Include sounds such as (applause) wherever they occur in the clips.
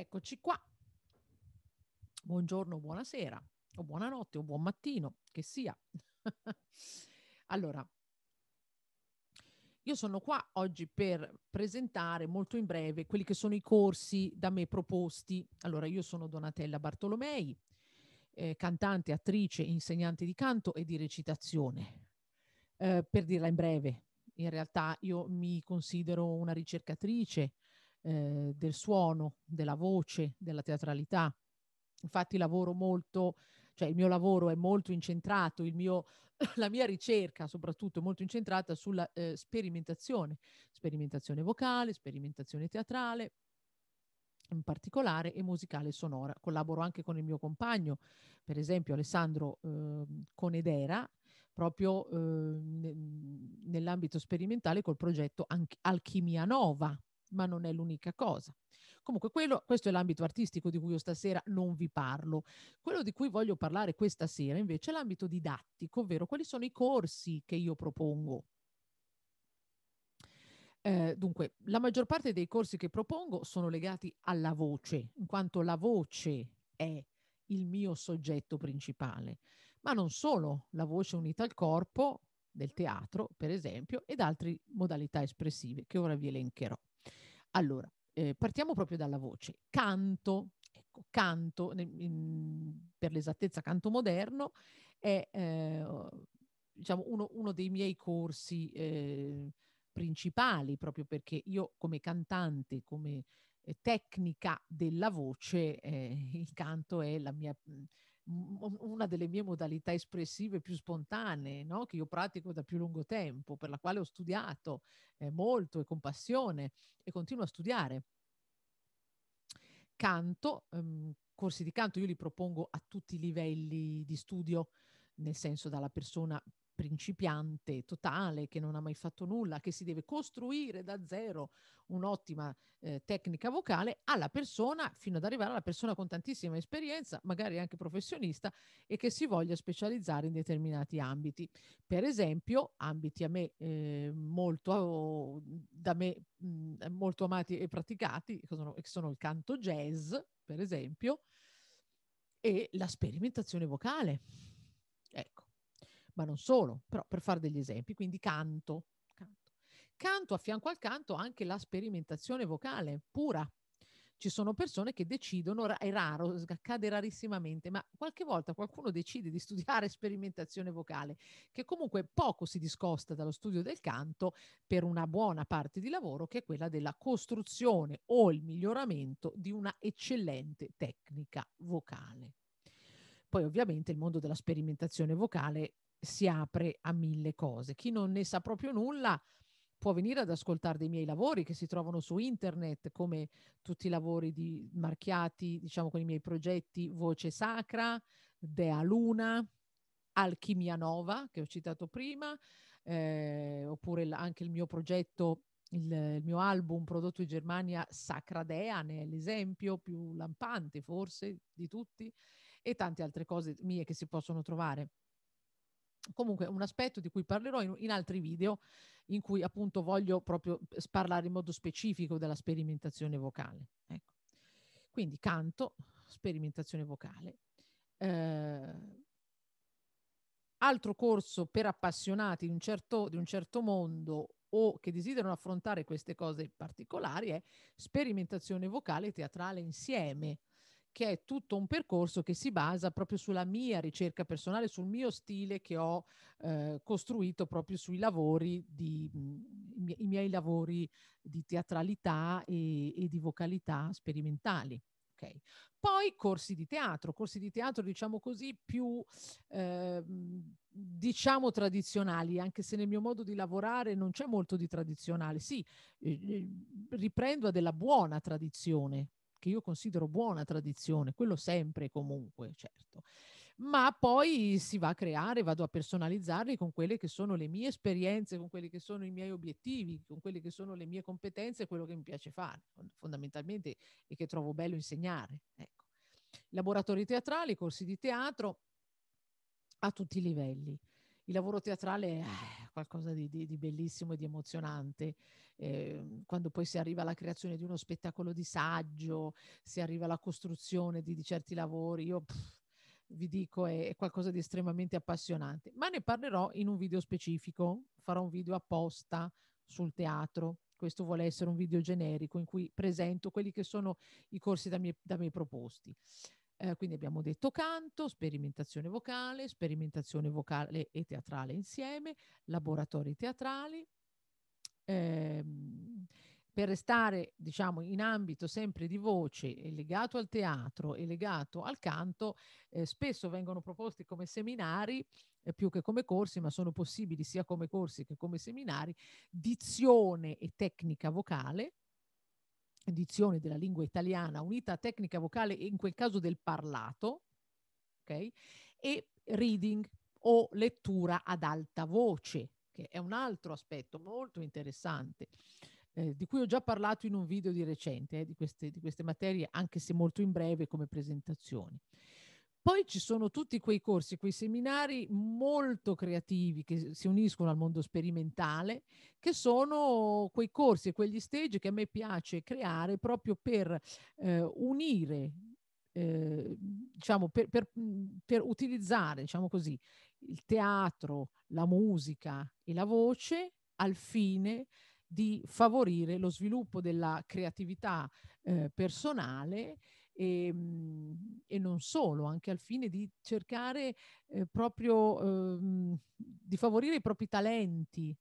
Eccoci qua. Buongiorno, buonasera, o buonanotte, o buon mattino, che sia. (laughs) allora, io sono qua oggi per presentare molto in breve quelli che sono i corsi da me proposti. Allora, io sono Donatella Bartolomei, eh, cantante, attrice, insegnante di canto e di recitazione. Eh, per dirla in breve, in realtà io mi considero una ricercatrice, eh, del suono, della voce, della teatralità. Infatti lavoro molto, cioè il mio lavoro è molto incentrato, mio, (laughs) la mia ricerca soprattutto è molto incentrata sulla eh, sperimentazione, sperimentazione vocale, sperimentazione teatrale, in particolare e musicale e sonora. Collaboro anche con il mio compagno, per esempio Alessandro eh, Conedera, proprio eh, nell'ambito sperimentale col progetto Alchimia Nova, ma non è l'unica cosa. Comunque, quello, questo è l'ambito artistico di cui io stasera non vi parlo. Quello di cui voglio parlare questa sera invece è l'ambito didattico, ovvero quali sono i corsi che io propongo. Eh, dunque, la maggior parte dei corsi che propongo sono legati alla voce, in quanto la voce è il mio soggetto principale, ma non solo, la voce unita al corpo del teatro, per esempio, ed altre modalità espressive che ora vi elencherò. Allora, eh, partiamo proprio dalla voce. Canto, ecco, canto, in, per l'esattezza canto moderno, è eh, diciamo uno, uno, dei miei corsi eh, principali, proprio perché io come cantante, come eh, tecnica della voce, eh, (laughs) il canto è la mia... Mh, una delle mie modalità espressive più spontanee, no? che io pratico da più lungo tempo, per la quale ho studiato eh, molto e con passione e continuo a studiare. Canto, ehm, corsi di canto io li propongo a tutti i livelli di studio, nel senso dalla persona principiante totale che non ha mai fatto nulla, che si deve costruire da zero un'ottima eh, tecnica vocale, alla persona, fino ad arrivare alla persona con tantissima esperienza, magari anche professionista, e che si voglia specializzare in determinati ambiti. Per esempio, ambiti a me eh, molto, da me mh, mm, molto amati e praticati, che sono, che sono il canto jazz, per esempio, e la sperimentazione vocale. Ecco ma non solo, però per fare degli esempi, quindi canto. Canto, canto a fianco al canto anche la sperimentazione vocale pura. Ci sono persone che decidono, è raro, accade rarissimamente, ma qualche volta qualcuno decide di (laughs) studiare sperimentazione vocale, che comunque poco si discosta dallo studio del canto per una buona parte di lavoro, che è quella della costruzione o il miglioramento di una eccellente tecnica vocale. Poi ovviamente il mondo della sperimentazione vocale si apre a mille cose. Chi non ne sa proprio nulla può venire ad ascoltare dei miei lavori che si trovano su internet, come tutti i lavori di, marchiati, diciamo, con i miei progetti Voce Sacra, Dea Luna, Alchimia Nova, che ho citato prima, eh, oppure l- anche il mio progetto, il, il, mio album prodotto in Germania, Sacra Dea, ne è l'esempio più lampante forse di tutti, e tante altre cose mie che si possono trovare comunque un aspetto di cui parlerò in, in, altri video in cui appunto voglio proprio parlare in modo specifico della sperimentazione vocale. Ecco. Quindi canto, sperimentazione vocale. Eh, altro corso per appassionati di un, certo, di un certo mondo o che desiderano affrontare queste cose particolari è sperimentazione vocale teatrale insieme che è tutto un percorso che si basa proprio sulla mia ricerca personale, sul mio stile che ho eh, costruito proprio sui lavori, di, mm, i, miei, i miei lavori di teatralità e, e di vocalità sperimentali. Okay. Poi corsi di teatro, corsi di teatro diciamo così più eh, diciamo tradizionali, anche se nel mio modo di lavorare non c'è molto di tradizionale. Sì, eh, eh riprendo a della buona tradizione, che io considero buona tradizione, quello sempre e comunque, certo. Ma poi si va a creare, vado a personalizzarli con quelle che sono le mie esperienze, con quelli che sono i miei obiettivi, con quelle che sono le mie competenze, quello che mi piace fare, fondamentalmente, e che trovo bello insegnare. Ecco. Laboratori teatrali, corsi di teatro a tutti i livelli il lavoro teatrale è qualcosa di, di, di bellissimo e di emozionante. Eh, quando poi si arriva alla creazione di uno spettacolo di saggio, si arriva alla costruzione di, di certi lavori, io pff, vi dico è, è, qualcosa di estremamente appassionante. Ma ne parlerò in un video specifico, farò un video apposta sul teatro. Questo vuole essere un video generico in cui presento quelli che sono i corsi da me, da me proposti. Eh, quindi abbiamo detto canto, sperimentazione vocale, sperimentazione vocale e teatrale insieme, laboratori teatrali. Eh, per restare diciamo, in ambito sempre di voce e legato al teatro e legato al canto, eh, spesso vengono proposti come seminari eh, più che come corsi, ma sono possibili sia come corsi che come seminari, dizione e tecnica vocale, dizione della lingua italiana unita a tecnica vocale, in quel caso del parlato, okay? e reading o lettura ad alta voce, che è un altro aspetto molto interessante. Eh, di cui ho già parlato in un video di recente, eh, di, queste, di queste materie, anche se molto in breve come presentazioni. Poi ci sono tutti quei corsi, quei seminari molto creativi che si uniscono al mondo sperimentale, che sono quei corsi e quegli stage che a me piace creare proprio per eh, unire, eh, diciamo, per, per, per utilizzare, diciamo così, il teatro, la musica e la voce al fine di favorire lo sviluppo della creatività eh, personale e, ehm, e, non solo, anche al fine di cercare eh, proprio eh, di favorire i propri talenti,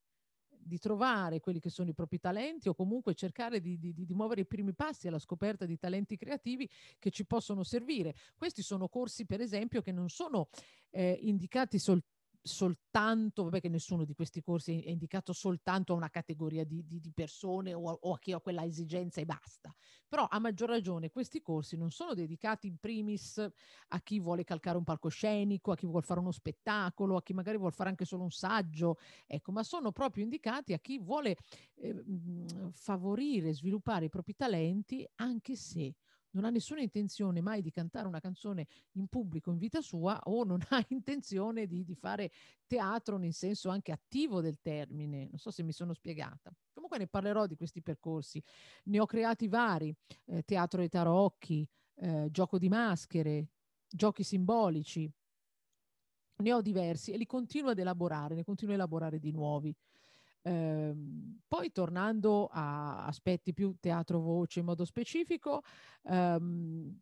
di trovare quelli che sono i propri talenti o comunque cercare di, di, di, muovere i primi passi alla scoperta di talenti creativi che ci possono servire. Questi sono corsi, per esempio, che non sono eh, indicati soltanto soltanto, vabbè che nessuno di questi corsi è indicato soltanto a una categoria di, di, di persone o a, o a chi ha quella esigenza e basta, però a maggior ragione questi corsi non sono dedicati in primis a chi vuole calcare un palcoscenico, a chi vuole fare uno spettacolo, a chi magari vuole fare anche solo un saggio, ecco, ma sono proprio indicati a chi vuole eh, favorire, sviluppare i propri talenti anche se non ha nessuna intenzione mai di cantare una canzone in pubblico in vita sua o non ha (laughs) intenzione di, di fare teatro nel senso anche attivo del termine. Non so se mi sono spiegata. Comunque ne parlerò di questi percorsi. Ne ho creati vari, eh, teatro dei tarocchi, eh, gioco di maschere, giochi simbolici. Ne ho diversi e li continuo ad elaborare, ne continuo a elaborare di nuovi. Eh, poi tornando a aspetti più teatro-voce in modo specifico, ehm,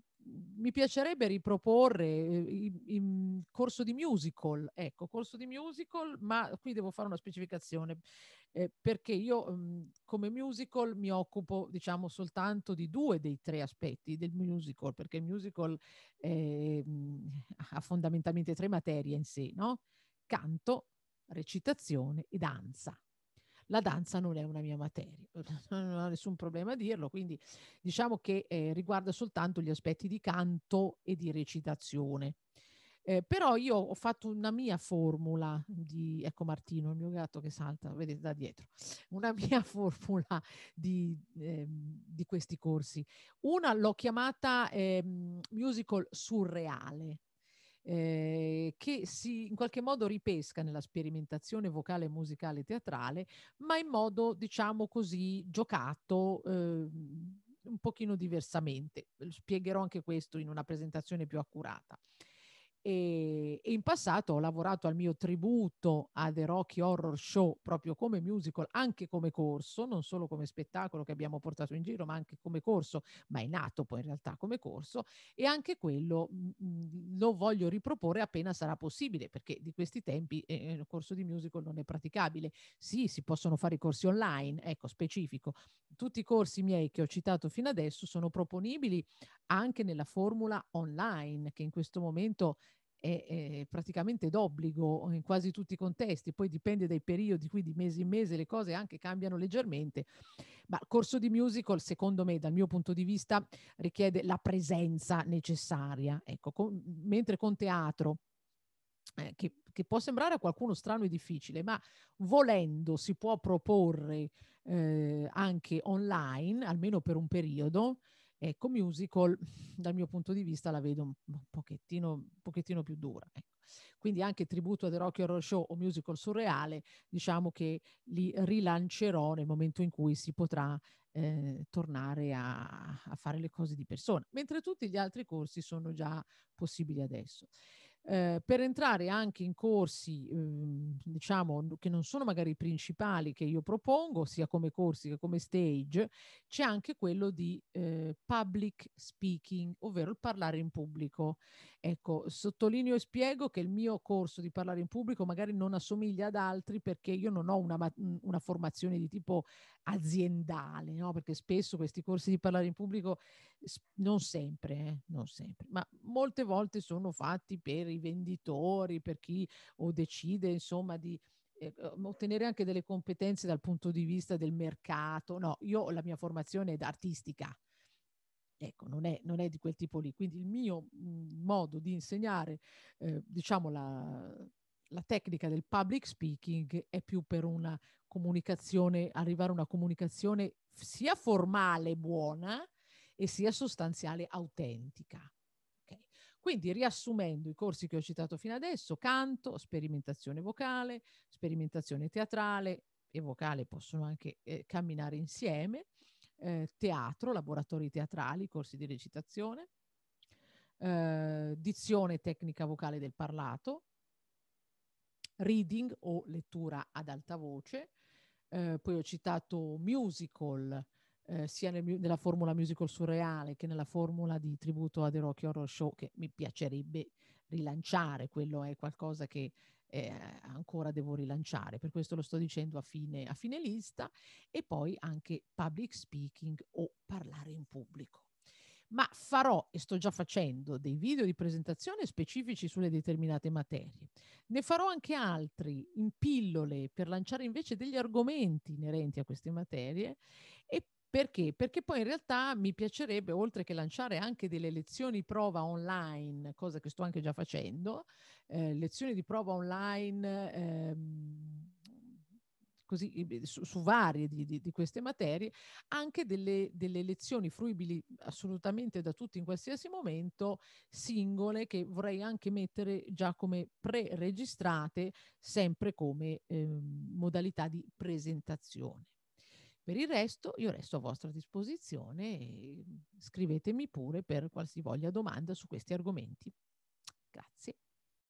mi piacerebbe riproporre eh, il mm, corso di musical, ecco, corso di musical, ma qui devo fare una specificazione, eh, perché io mh, mm, come musical mi occupo, diciamo, soltanto di due dei tre aspetti del musical, perché il musical eh, (laughs) ha fondamentalmente tre materie in sé, no? Canto, recitazione e danza la danza non è una mia materia, (laughs) non ho nessun problema a dirlo, quindi diciamo che eh, riguarda soltanto gli aspetti di canto e di recitazione. Eh, però io ho fatto una mia formula di, ecco Martino, il mio gatto che salta, vedete da dietro, una (laughs) mia formula di, eh, di questi corsi. Una l'ho chiamata eh, musical surreale, eh, che si in qualche modo ripesca nella sperimentazione vocale, musicale e teatrale, ma in modo, diciamo così, giocato. Eh, un pochino diversamente. Spiegherò anche questo in una presentazione più accurata. E, e in passato ho lavorato al mio tributo a The Rocky Horror Show proprio come musical, anche come corso, non solo come spettacolo che abbiamo portato in giro, ma anche come corso, ma è nato poi in realtà come corso e anche quello mh, mm, mm, lo voglio riproporre appena sarà possibile, perché di questi tempi eh, il eh, corso di musical non è praticabile. Sì, si possono fare i corsi online, ecco, specifico. Tutti i corsi miei che ho citato fino adesso sono proponibili anche nella formula online che in questo momento è, è praticamente d'obbligo in quasi tutti i contesti, poi dipende dai periodi, qui di mese in mese le cose anche cambiano leggermente, ma il corso di musical secondo me dal mio punto di vista richiede la presenza necessaria, ecco, con, mentre con teatro eh, che, che, può sembrare a qualcuno strano e difficile, ma volendo si può proporre eh, anche online, almeno per un periodo, Ecco, musical dal mio punto di vista la vedo un pochettino, un pochettino più dura. Ecco. Quindi anche tributo a The Rocky Horror Show o musical surreale, diciamo che li rilancerò nel momento in cui si potrà eh, tornare a, a fare le cose di persona, mentre tutti gli altri corsi sono già possibili adesso. Ehm, per entrare anche in corsi, uhm, diciamo, che non sono magari i principali che io propongo, sia come corsi che come stage, c'è anche quello di eh, public speaking, ovvero il parlare in pubblico. Ecco, sottolineo e spiego che il mio corso di parlare in pubblico magari non assomiglia ad altri perché io non ho una, una formazione di tipo aziendale, no? perché spesso questi corsi di parlare in pubblico, non sempre, eh, non sempre, ma molte volte sono fatti per i venditori, per chi o decide insomma di eh, uhm, ottenere anche delle competenze dal punto di vista del mercato. No, io la mia formazione è artistica. Ecco, non è, non è di quel tipo lì. Quindi il mio mhmm, modo di insegnare, eh, diciamo, la, la tecnica del public speaking è più per una comunicazione, arrivare a una comunicazione sia formale buona e sia sostanziale autentica. Quindi, riassumendo i corsi che ho citato fino adesso, canto, sperimentazione vocale, sperimentazione teatrale e vocale possono anche eh, camminare insieme, eh, teatro, laboratori teatrali, corsi di recitazione, eh, dizione tecnica vocale del parlato, reading o lettura ad alta voce, eh, poi ho citato musical, eh, sia nel, nella formula musical surreale che nella formula di tributo a The Rocky Horror Show, che mi piacerebbe rilanciare, quello è qualcosa che eh, ancora devo rilanciare, per questo lo sto dicendo a fine, a fine lista, e poi anche public speaking o parlare in pubblico. Ma farò e sto già facendo dei video di presentazione specifici sulle determinate materie. Ne farò anche altri in pillole per lanciare invece degli argomenti inerenti a queste materie perché? Perché poi in realtà mi piacerebbe, oltre che lanciare anche delle lezioni prova online, cosa che sto anche già facendo, eh, lezioni di prova online ehm, così, su, su varie di, di, di, queste materie, anche delle, delle, lezioni fruibili assolutamente da tutti in qualsiasi momento, singole, che vorrei anche mettere già come pre-registrate, sempre come ehm, modalità di presentazione. Per il resto io resto a vostra disposizione e scrivetemi pure per qualsivoglia domanda su questi argomenti. Grazie.